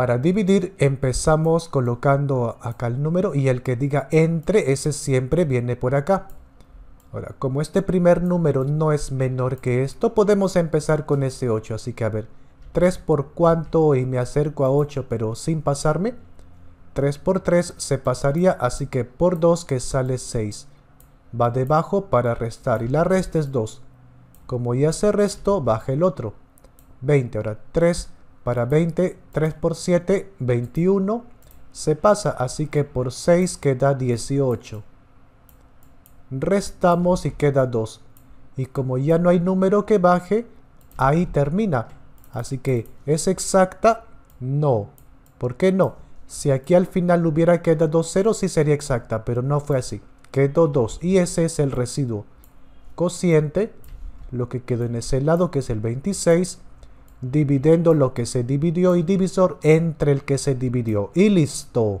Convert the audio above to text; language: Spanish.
Para dividir empezamos colocando acá el número y el que diga entre, ese siempre viene por acá. Ahora, como este primer número no es menor que esto, podemos empezar con ese 8. Así que a ver, 3 por cuánto y me acerco a 8 pero sin pasarme. 3 por 3 se pasaría, así que por 2 que sale 6. Va debajo para restar y la resta es 2. Como ya se resto, baja el otro. 20, ahora 3 para 20, 3 por 7, 21. Se pasa, así que por 6 queda 18. Restamos y queda 2. Y como ya no hay número que baje, ahí termina. Así que, ¿es exacta? No. ¿Por qué no? Si aquí al final hubiera quedado 0, sí sería exacta, pero no fue así. Quedó 2 y ese es el residuo. Cociente, lo que quedó en ese lado, que es el 26, Dividiendo lo que se dividió y divisor entre el que se dividió. Y listo.